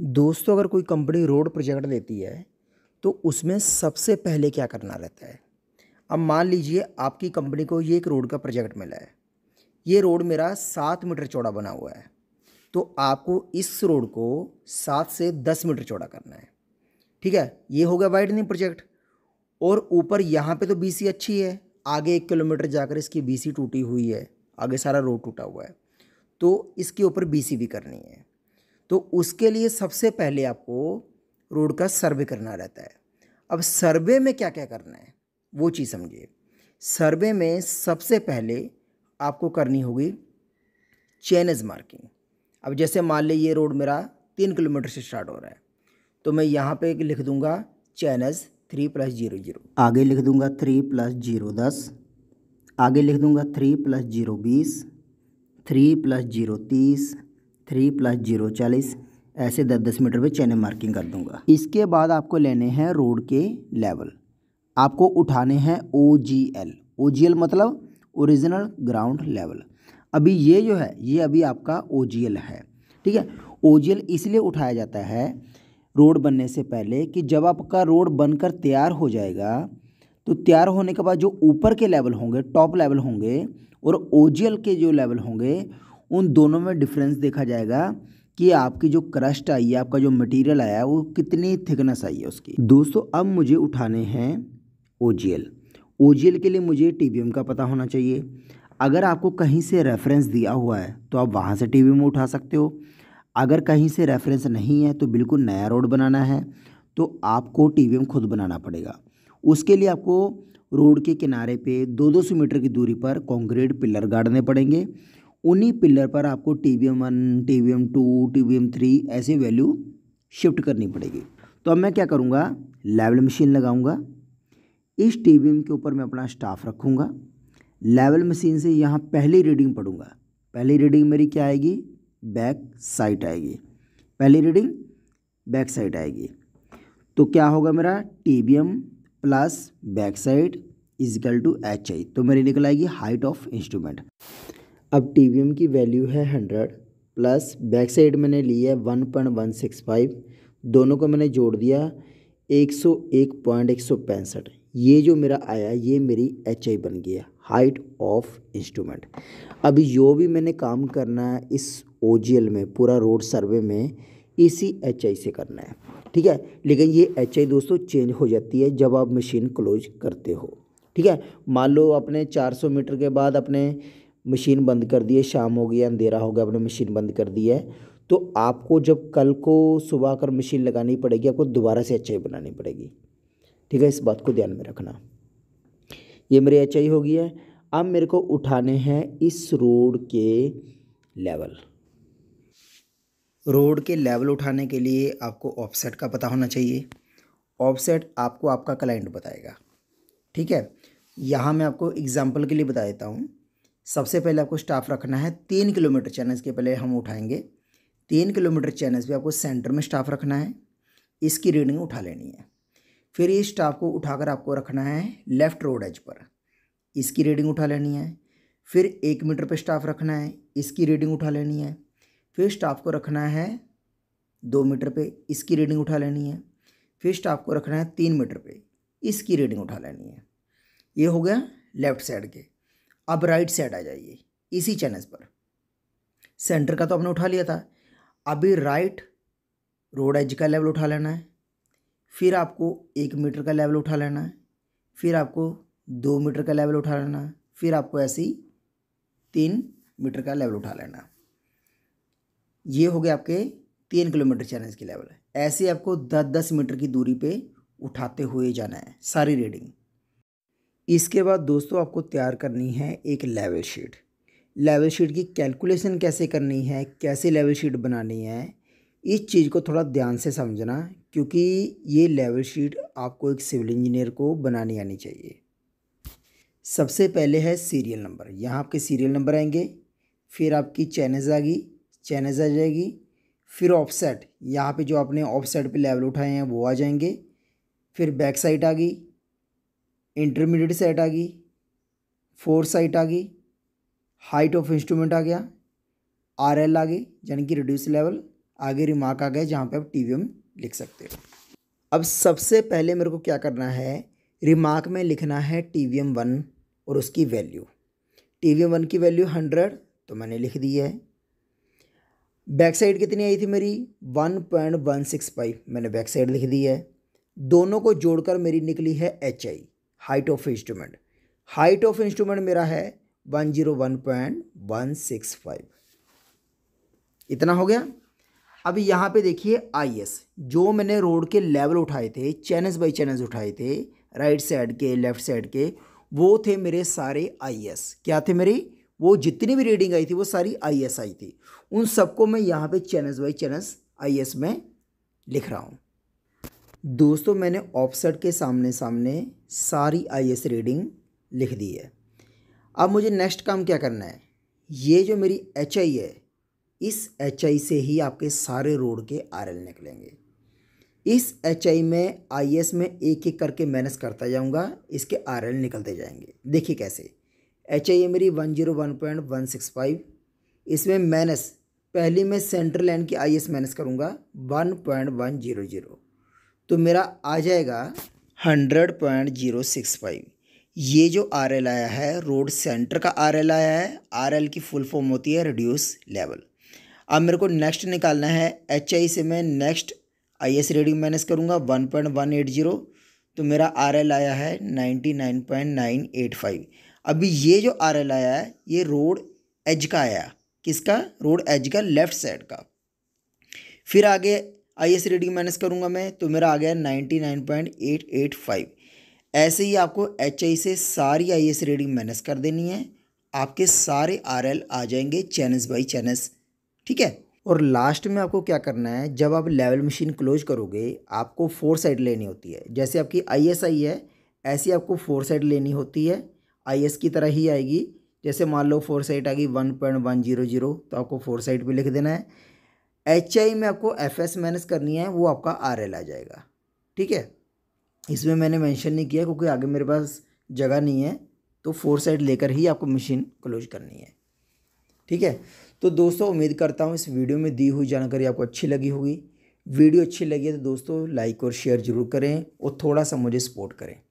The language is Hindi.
दोस्तों अगर कोई कंपनी रोड प्रोजेक्ट देती है तो उसमें सबसे पहले क्या करना रहता है अब मान लीजिए आपकी कंपनी को ये एक रोड का प्रोजेक्ट मिला है ये रोड मेरा सात मीटर चौड़ा बना हुआ है तो आपको इस रोड को सात से दस मीटर चौड़ा करना है ठीक है ये हो गया वाइडनिंग प्रोजेक्ट और ऊपर यहाँ पे तो बी अच्छी है आगे एक किलोमीटर जाकर इसकी बी टूटी हुई है आगे सारा रोड टूटा हुआ है तो इसके ऊपर बी भी करनी है तो उसके लिए सबसे पहले आपको रोड का सर्वे करना रहता है अब सर्वे में क्या क्या करना है वो चीज़ समझिए सर्वे में सबसे पहले आपको करनी होगी चैनज मार्किंग अब जैसे मान ली ये रोड मेरा तीन किलोमीटर से स्टार्ट हो रहा है तो मैं यहाँ पे लिख दूँगा change three plus zero zero आगे लिख दूँगा थ्री प्लस जीरो दस आगे लिख दूँगा थ्री प्लस जीरो बीस थ्री प्लस जीरो तीस थ्री प्लस जीरो चालीस ऐसे दस दस मीटर पे चैनल मार्किंग कर दूंगा इसके बाद आपको लेने हैं रोड के लेवल आपको उठाने हैं O G L O G L मतलब ओरिजिनल ग्राउंड लेवल अभी ये जो है ये अभी आपका ओ जी एल है ठीक है ओ जी एल इसलिए उठाया जाता है रोड बनने से पहले कि जब आपका रोड बनकर तैयार हो जाएगा तो तैयार होने के बाद जो ऊपर के लेवल होंगे टॉप लेवल होंगे और ओ जी एल के जो लेवल होंगे उन दोनों में डिफरेंस देखा जाएगा कि आपकी जो क्रस्ट आई है आपका जो मटेरियल आया है वो कितनी थिकनेस आई है उसकी दोस्तों अब मुझे उठाने हैं O G L O G L के लिए मुझे टी वी एम का पता होना चाहिए अगर आपको कहीं से रेफरेंस दिया हुआ है तो आप वहाँ से टी वी एम उठा सकते हो अगर कहीं से रेफरेंस नहीं है तो बिल्कुल नया रोड बनाना है तो आपको टी वी एम खुद बनाना पड़ेगा उसके लिए आपको रोड के किनारे पे दो दो सौ मीटर की दूरी पर कंक्रीट पिलर गाड़ने पड़ेंगे उन्हीं पिलर पर आपको T V M one T V M two T V M three ऐसे वैल्यू शिफ्ट करनी पड़ेगी तो अब मैं क्या करूँगा लेवल मशीन लगाऊँगा इस टी वी एम के ऊपर मैं अपना स्टाफ रखूँगा लेवल मशीन से यहाँ पहली रीडिंग पढ़ूँगा पहली रीडिंग मेरी क्या आएगी बैक साइड आएगी पहली रीडिंग बैक साइड आएगी तो क्या होगा मेरा T V M plus back sight equal to H I तो मेरी निकल आएगी हाइट ऑफ इंस्ट्रूमेंट अब टी की वैल्यू है हंड्रेड प्लस बैक साइड मैंने ली है one point one six five दोनों को मैंने जोड़ दिया एक सौ एक पॉइंट एक सौ पैंसठ ये जो मेरा आया ये मेरी एच आई बन गया हाइट ऑफ इंस्ट्रूमेंट अब जो भी मैंने काम करना है इस ओ जी एल में पूरा रोड सर्वे में इसी एच आई से करना है ठीक है लेकिन ये एच आई दोस्तों चेंज हो जाती है जब आप मशीन क्लोज करते हो ठीक है मान लो अपने 400 मीटर के बाद अपने मशीन बंद कर दी है शाम हो गया अंधेरा हो गया आपने मशीन बंद कर दी है तो आपको जब कल को सुबह कर मशीन लगानी पड़ेगी आपको दोबारा से एच बनानी पड़ेगी ठीक है इस बात को ध्यान में रखना ये मेरी एच हो गई है अब मेरे को उठाने हैं इस रोड के लेवल रोड के लेवल उठाने के लिए आपको ऑफसेट का पता होना चाहिए ऑफसेट आपको आपका क्लाइंट बताएगा ठीक है यहाँ मैं आपको एग्जांपल के लिए बता देता हूँ सबसे पहले आपको स्टाफ रखना है तीन किलोमीटर चैनल्स के पहले हम उठाएंगे तीन किलोमीटर चैनल्स पे आपको सेंटर में स्टाफ रखना है इसकी रीडिंग उठा लेनी है फिर इस स्टाफ को उठाकर आपको रखना है लेफ़्ट रोड एज पर इसकी रीडिंग उठा लेनी है फिर एक मीटर पे स्टाफ रखना है इसकी रीडिंग उठा लेनी है फिर स्टाफ को रखना है दो मीटर पर इसकी रीडिंग उठा लेनी है फिर स्टाफ को रखना है तीन मीटर पर इसकी रीडिंग उठा लेनी है ये हो गया लेफ़्ट साइड के अब राइट साइड आ जाइए इसी चैनल पर सेंटर का तो आपने उठा लिया था अभी राइट रोड एज का लेवल उठा लेना है फिर आपको एक मीटर का लेवल उठा लेना है फिर आपको दो मीटर का लेवल उठा लेना है फिर आपको ऐसे ही तीन मीटर का लेवल उठा लेना है ये हो गया आपके तीन किलोमीटर चैलेंज के लेवल ऐसे आपको दस दस मीटर की दूरी पे उठाते हुए जाना है सारी रीडिंग इसके बाद दोस्तों आपको तैयार करनी है एक लेवल शीट लेवल शीट की कैलकुलेशन कैसे करनी है कैसे लेवल शीट बनानी है इस चीज़ को थोड़ा ध्यान से समझना क्योंकि ये लेवल शीट आपको एक सिविल इंजीनियर को बनानी आनी चाहिए सबसे पहले है सीरियल नंबर यहाँ आपके सीरियल नंबर आएंगे फिर आपकी चैनज आएगी चैनज आ जाएगी फिर ऑफसेट यहाँ पे जो आपने ऑफसेट पे लेवल उठाए हैं वो आ जाएंगे फिर बैक साइड आ गई इंटरमीडिएट सेट आ गई फोर साइट आ गई हाइट ऑफ इंस्ट्रूमेंट आ गया आर एल आ गई यानी कि रिड्यूस लेवल आगे रिमार्क आ गए जहाँ पे आप टी लिख सकते हो अब सबसे पहले मेरे को क्या करना है रिमार्क में लिखना है टी वी एम वन और उसकी value T V M one की वैल्यू हंड्रेड तो मैंने लिख दी है बैक साइड कितनी आई थी मेरी one point one six five मैंने बैक साइड लिख दी है दोनों को जोड़कर मेरी निकली है H I height of instrument height of instrument मेरा है one zero one point one six five इतना हो गया अब यहाँ पे देखिए आईएस जो मैंने रोड के लेवल उठाए थे चैनल्स बाई चैनल्स उठाए थे राइट साइड के लेफ्ट साइड के वो थे मेरे सारे आईएस क्या थे मेरी वो जितनी भी रीडिंग आई थी वो सारी आईएस आई थी उन सबको मैं यहाँ पे चैनल्स बाई चैनल्स आईएस में लिख रहा हूँ दोस्तों मैंने ऑफसेट के सामने सामने सारी एस रीडिंग लिख दी है अब मुझे नेक्स्ट काम क्या करना है ये जो मेरी एच आई है इस एच आई से ही आपके सारे रोड के आर एल निकलेंगे इस एच आई में आई एस में एक एक करके माइनस करता जाऊंगा इसके आर एल निकलते जाएंगे देखिए कैसे एच आई है मेरी one zero one point one six five इसमें माइनस पहले मैं सेंट्रल लाइन की आई एस माइनस करूँगा one point one zero zero तो मेरा आ जाएगा hundred point zero six five ये जो आर एल आया है रोड सेंटर का आर एल आया है आर एल की फुल फॉर्म होती है रिड्यूस लेवल अब मेरे को नेक्स्ट निकालना है एच आई से मैं next I S reading minus करूँगा one point one eight zero तो मेरा आर एल आया है ninety nine point nine eight five अभी ये जो आर एल आया है ये रोड एज का आया किसका रोड एज का लेफ्ट साइड का फिर आगे आई एस रेटिंग माइनस करूँगा मैं तो मेरा आ गया ninety nine point eight eight five ऐसे ही आपको एच आई से सारी आई एस रेटिंग माइनस कर देनी है आपके सारे आर एल आ जाएंगे चैनल्स बाई चैनल्स ठीक है और लास्ट में आपको क्या करना है जब आप लेवल मशीन क्लोज करोगे आपको फोर साइड लेनी होती है जैसे आपकी आई एस आई है ऐसी आपको फोर साइड लेनी होती है आई एस की तरह ही आएगी जैसे मान लो फोर साइड आ गई one point one zero zero तो आपको फोर साइड पे लिख देना है एच आई में आपको एफ एस माइनस करनी है वो आपका आर एल आ जाएगा ठीक है इसमें मैंने मेंशन नहीं किया क्योंकि आगे मेरे पास जगह नहीं है तो फोर साइड लेकर ही आपको मशीन क्लोज करनी है ठीक है तो दोस्तों उम्मीद करता हूँ इस वीडियो में दी हुई जानकारी आपको अच्छी लगी होगी वीडियो अच्छी लगी है तो दोस्तों लाइक और शेयर ज़रूर करें और थोड़ा सा मुझे सपोर्ट करें